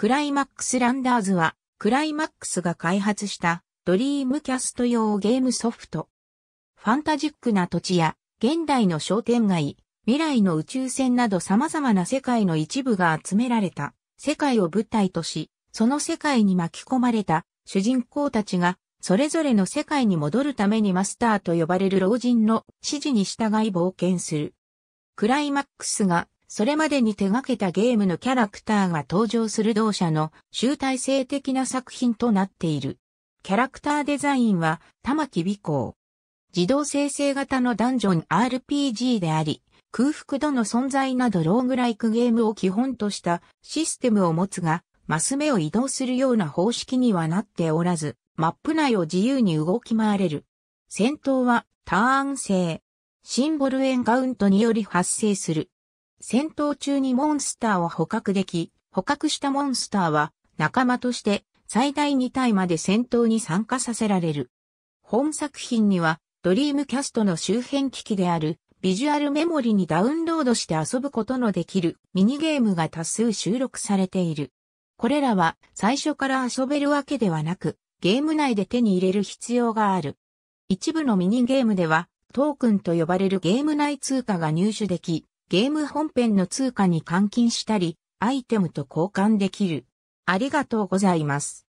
クライマックスランダーズは、クライマックスが開発したドリームキャスト用ゲームソフト。ファンタジックな土地や現代の商店街、未来の宇宙船など様々な世界の一部が集められた世界を舞台とし、その世界に巻き込まれた主人公たちがそれぞれの世界に戻るためにマスターと呼ばれる老人の指示に従い冒険する。クライマックスがそれまでに手掛けたゲームのキャラクターが登場する同社の集大成的な作品となっている。キャラクターデザインは玉木美光。自動生成型のダンジョン RPG であり、空腹度の存在などローグライクゲームを基本としたシステムを持つが、マス目を移動するような方式にはなっておらず、マップ内を自由に動き回れる。戦闘はターン制。シンボルエンカウントにより発生する。戦闘中にモンスターを捕獲でき、捕獲したモンスターは仲間として最大2体まで戦闘に参加させられる。本作品にはドリームキャストの周辺機器であるビジュアルメモリにダウンロードして遊ぶことのできるミニゲームが多数収録されている。これらは最初から遊べるわけではなく、ゲーム内で手に入れる必要がある。一部のミニゲームではトークンと呼ばれるゲーム内通貨が入手でき、ゲーム本編の通貨に換金したり、アイテムと交換できる。ありがとうございます。